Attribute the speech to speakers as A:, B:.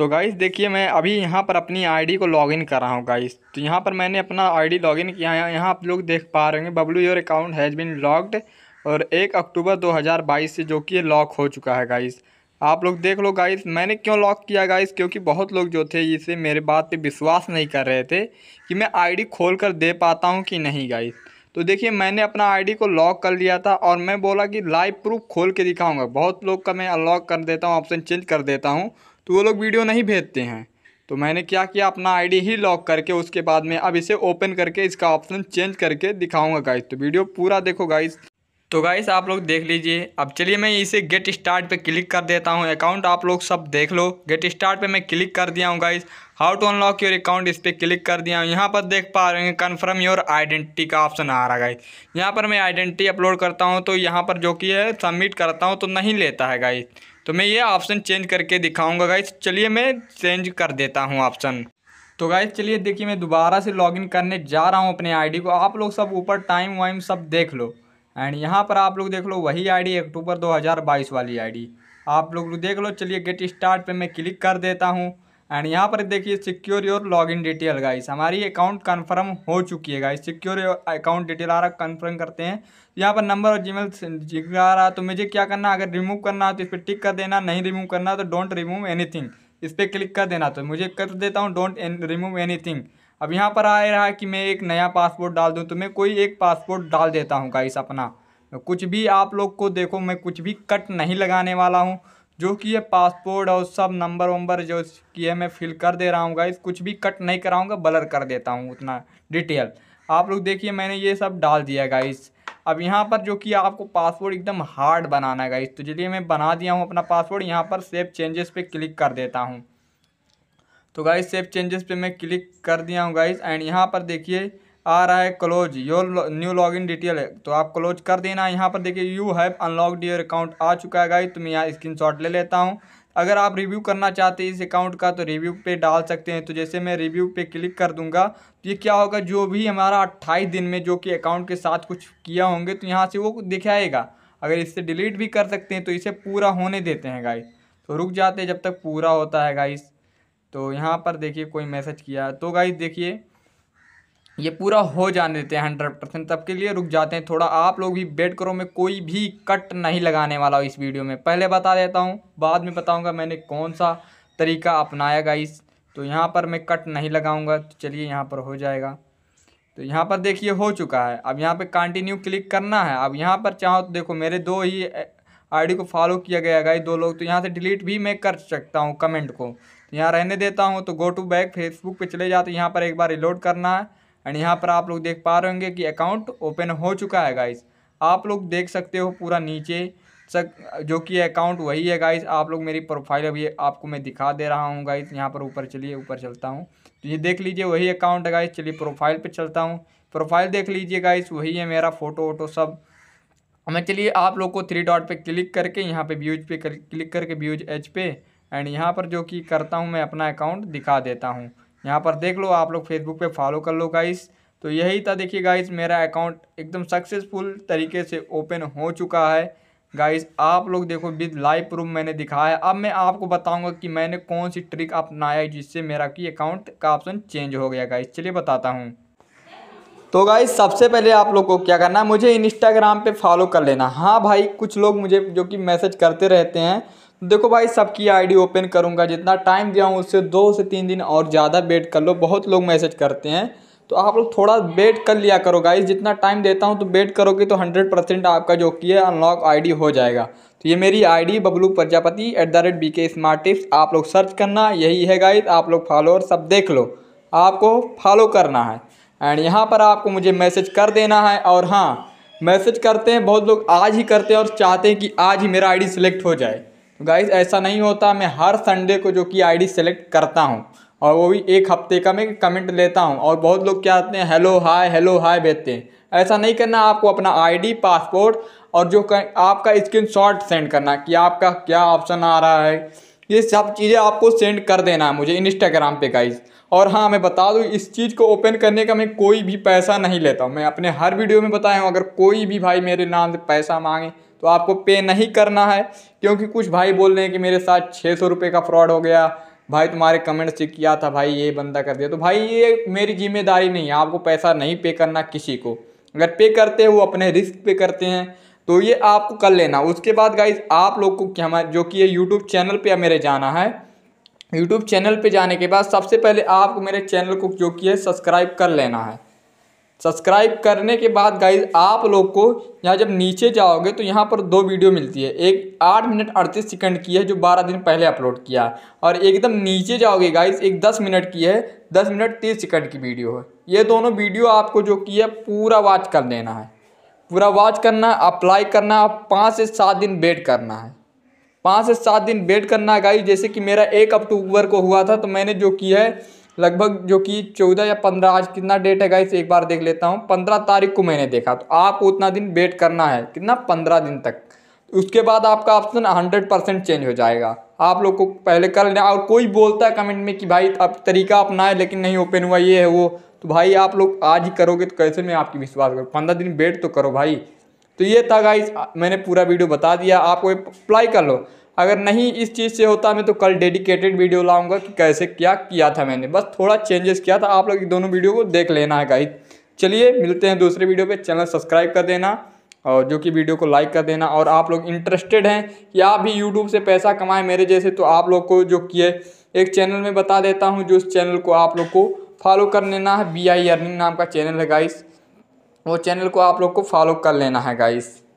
A: तो गाइस देखिए मैं अभी यहाँ पर अपनी आईडी को लॉगिन कर रहा हूँ गाइस तो यहाँ पर मैंने अपना आईडी लॉगिन किया है यहाँ आप लोग देख पा रहे होंगे Bablu your account has been locked और एक अक्टूबर 2022 से जो कि लॉक हो चुका है गाइस आप लोग देख लो गाइस मैंने क्यों लॉक किया गाइस क्योंकि बहुत लोग जो थे इसे मेरे बात पर विश्वास नहीं कर रहे थे कि मैं आई खोल कर दे पाता हूँ कि नहीं गाइस तो देखिए मैंने अपना आईडी को लॉक कर लिया था और मैं बोला कि लाइव प्रूफ खोल के दिखाऊंगा बहुत लोग का मैं अनलॉक कर देता हूँ ऑप्शन चेंज कर देता हूँ तो वो लोग वीडियो नहीं भेजते हैं तो मैंने क्या किया अपना आईडी ही लॉक करके उसके बाद में अब इसे ओपन करके इसका ऑप्शन चेंज करके दिखाऊंगा गाइस तो वीडियो पूरा देखो गाइस तो गाइस आप लोग देख लीजिए अब चलिए मैं इसे गेट स्टार्ट पे क्लिक कर देता हूँ अकाउंट आप लोग सब देख लो गेट स्टार्ट पे मैं क्लिक कर दिया हूँ guys how to unlock your account इस पर क्लिक कर दिया हूँ यहाँ पर देख पा रहे हैं कन्फर्म योर आइडेंटिटी का ऑप्शन आ रहा है यहाँ पर मैं आइडेंटिटी अपलोड करता हूँ तो यहाँ पर जो कि है सबमिट करता हूँ तो नहीं लेता है गाइस तो मैं ये ऑप्शन चेंज करके दिखाऊंगा गाइस चलिए मैं चेंज कर देता हूँ ऑप्शन तो गाइस चलिए देखिए मैं दोबारा से लॉगिन करने जा रहा हूँ अपने आईडी को आप लोग सब ऊपर टाइम वाइम सब देख लो एंड यहाँ पर आप लोग देख लो वही आईडी अक्टूबर बाईस वाली आईडी आप लोग देख लो चलिए गेट स्टार्ट पे मैं क्लिक कर देता हूँ एंड यहाँ पर देखिए secure your login detail guys हमारी अकाउंट कंफर्म हो चुकी है गाइस सिक्योर अकाउंट डिटेल आ रहा कन्फर्म करते हैं यहाँ पर नंबर और जीमेल आ रहा तो मुझे क्या करना अगर रिमूव करना हो तो इस पर टिक कर देना नहीं रिमूव करना तो डोंट रिमूव एनीथिंग इस पर क्लिक कर देना तो मुझे कर देता हूँ डोंट रिमूव थिंग अब यहाँ पर आ रहा है कि मैं एक नया पासपोर्ट डाल दूँ तो मैं कोई एक पासपोर्ट डाल देता हूँ गाइस अपना कुछ भी आप लोग को देखो मैं कुछ भी कट नहीं लगाने वाला हूँ जो कि ये पासपोर्ट और सब नंबर वंबर जो किए मैं फिल कर दे रहा हूँ गाइस कुछ भी कट नहीं कराऊँगा ब्लर कर देता हूँ उतना डिटेल आप लोग देखिए मैंने ये सब डाल दिया गाइस अब यहाँ पर जो कि आपको पासवर्ड एकदम हार्ड बनाना है गाइस तो चलिए मैं बना दिया हूँ अपना पासवर्ड यहाँ पर सेव चेंजेस पे क्लिक कर देता हूँ तो गाइस सेव चेंजेस पे मैं क्लिक कर दिया हूँ गाइस एंड यहाँ पर देखिए आ रहा है close your new login detail है तो आप क्लोज कर देना यहाँ पर देखिए you have unlocked your account आ चुका है गाई तो मैं यहाँ स्क्रीन ले लेता हूँ अगर आप रिव्यू करना चाहते हैं इस अकाउंट का तो रिव्यू पे डाल सकते हैं तो जैसे मैं रिव्यू पे क्लिक कर दूंगा तो ये क्या होगा जो भी हमारा अट्ठाईस दिन में जो कि अकाउंट के साथ कुछ किया होंगे तो यहाँ से वो दिखाएगा अगर इससे डिलीट भी कर सकते हैं तो इसे पूरा होने देते हैं गाई तो रुक जाते हैं जब तक पूरा होता है गाइस तो यहाँ पर देखिए कोई मैसेज किया तो गाइस देखिए ये पूरा हो जाने देते हैं हंड्रेड परसेंट तब के लिए रुक जाते हैं थोड़ा आप लोग भी बेट करो मैं कोई भी कट नहीं लगाने वाला हूँ इस वीडियो में पहले बता देता हूँ बाद में बताऊँगा मैंने कौन सा तरीका अपनाया गाइस तो यहाँ पर मैं कट नहीं लगाऊँगा तो चलिए यहाँ पर हो जाएगा तो यहाँ पर देखिए हो चुका है अब यहाँ पर कंटिन्यू क्लिक करना है अब यहाँ पर चाहो तो देखो मेरे दो ही आईडी को फॉलो किया गया गाइस दो लोग तो यहाँ से डिलीट भी मैं कर सकता हूँ कमेंट को तो यहाँ रहने देता हूँ तो गो टू बैक फेसबुक पे चले जाते तो यहाँ पर एक बार रिलोड करना है एंड यहाँ पर आप लोग देख पा रहे होंगे कि अकाउंट ओपन हो चुका है गाइस आप लोग देख सकते हो पूरा नीचे सक जो कि अकाउंट वही है गाइस आप लोग मेरी प्रोफाइल अभी आपको मैं दिखा दे रहा हूँ गाइस यहाँ पर ऊपर चलिए ऊपर चलता हूँ तो ये देख लीजिए वही अकाउंट है गाइस चलिए प्रोफाइल पर चलता हूँ प्रोफाइल देख लीजिए गाइस वही है मेरा फ़ोटो वोटो सब मैं चलिए आप लोग को थ्री डॉट पर क्लिक करके यहाँ पर व्यूज पे कर, क्लिक करके व्यूज एच पे एंड यहाँ पर जो कि करता हूँ मैं अपना अकाउंट दिखा देता हूँ यहाँ पर देख लो आप लोग फेसबुक पे फॉलो कर लो गाइस तो यही था देखिए गाइस मेरा अकाउंट एकदम सक्सेसफुल तरीके से ओपन हो चुका है गाइस आप लोग देखो विद लाइव प्रूफ मैंने दिखाया अब मैं आपको बताऊंगा कि मैंने कौन सी ट्रिक अपनाया जिससे मेरा की अकाउंट का ऑप्शन चेंज हो गया गाइस चलिए बताता हूँ तो गाइस सबसे पहले आप लोग को क्या करना है मुझे इंस्टाग्राम पे फॉलो कर लेना हाँ भाई कुछ लोग मुझे जो कि मैसेज करते रहते हैं देखो भाई सबकी आईडी ओपन करूँगा जितना टाइम दिया हूँ उससे दो से तीन दिन और ज़्यादा वेट कर लो बहुत लोग मैसेज करते हैं तो आप लोग थोड़ा वेट कर लिया करो गाइज जितना टाइम देता हूँ तो वेट करोगे तो हंड्रेड परसेंट आपका जो की है अनलॉक आईडी हो जाएगा तो ये मेरी ID Bablu Prajapati at the rate B K smart tips आप लोग सर्च करना यही है गाइज आप लोग और सब देख लो आपको फॉलो करना है एंड यहाँ पर आपको मुझे मैसेज कर देना है और हाँ मैसेज करते हैं बहुत लोग आज ही करते हैं और चाहते हैं कि आज ही मेरा आईडी सिलेक्ट हो जाए गाइज ऐसा नहीं होता मैं हर संडे को जो कि आईडी सेलेक्ट करता हूँ और वो भी एक हफ्ते का मैं कमेंट लेता हूँ और बहुत लोग क्या आते हैं हेलो हाय हेलो हाय भेजते हैं ऐसा नहीं करना आपको अपना आईडी पासपोर्ट और जो आपका शॉट सेंड करना कि आपका क्या ऑप्शन आ रहा है ये सब चीज़ें आपको सेंड कर देना है मुझे इंस्टाग्राम पे गाइज और हाँ मैं बता दूँ इस चीज़ को ओपन करने का मैं कोई भी पैसा नहीं लेता हूँ मैं अपने हर वीडियो में बताया हूँ अगर कोई भी भाई मेरे नाम से पैसा मांगे तो आपको पे नहीं करना है क्योंकि कुछ भाई बोल रहे हैं कि मेरे साथ छः सौ रुपये का फ्रॉड हो गया भाई तुम्हारे कमेंट से किया था भाई ये बंदा कर दिया तो भाई ये मेरी जिम्मेदारी नहीं है आपको पैसा नहीं पे करना किसी को अगर पे करते वो अपने रिस्क पे करते हैं तो ये आपको कर लेना उसके बाद गाइज आप लोग को क्या हमारे जो कि ये यूट्यूब चैनल पे मेरे जाना है यूट्यूब चैनल पे जाने के बाद सबसे पहले आपको मेरे चैनल को जो कि है सब्सक्राइब कर लेना है सब्सक्राइब करने के बाद गाइज आप लोग को यहाँ जब नीचे जाओगे तो यहाँ पर दो वीडियो मिलती है एक आठ मिनट अड़तीस सेकंड की है जो बारह दिन पहले अपलोड किया और एकदम नीचे जाओगे गाइज एक दस मिनट की है दस मिनट तीस सेकंड की वीडियो है ये दोनों वीडियो आपको जो की है पूरा वॉच कर लेना है पूरा वॉच करना अप्लाई करना पाँच से सात दिन वेट करना है पाँच से सात दिन वेट करना गाइज जैसे कि मेरा एक अक्टूबर को हुआ था तो मैंने जो किया है लगभग जो कि चौदह या पंद्रह आज कितना डेट है गाइस एक बार देख लेता हूँ पंद्रह तारीख को मैंने देखा तो आपको उतना दिन वेट करना है कितना पंद्रह दिन तक उसके बाद आपका ऑप्शन हंड्रेड परसेंट चेंज हो जाएगा आप लोग को पहले कर लेना और कोई बोलता है कमेंट में कि भाई अब तरीका अपनाए लेकिन नहीं ओपन हुआ ये है वो तो भाई आप लोग आज ही करोगे तो कैसे मैं आपकी विश्वास करूँ पंद्रह दिन वेट तो करो भाई तो ये था गाइस मैंने पूरा वीडियो बता दिया आपको अप्लाई कर लो अगर नहीं इस चीज़ से होता मैं तो कल डेडिकेटेड वीडियो लाऊंगा कि कैसे क्या किया था मैंने बस थोड़ा चेंजेस किया था आप लोग दोनों वीडियो को देख लेना है गाइज चलिए मिलते हैं दूसरे वीडियो पे चैनल सब्सक्राइब कर देना और जो कि वीडियो को लाइक कर देना और आप लोग इंटरेस्टेड हैं कि आप भी यूट्यूब से पैसा कमाएं मेरे जैसे तो आप लोग को जो किए एक चैनल में बता देता हूँ जो उस चैनल को आप लोग को फॉलो कर लेना है बी आई अर्निंग नाम का चैनल है गाइस वो चैनल को आप लोग को फॉलो कर लेना है गाइस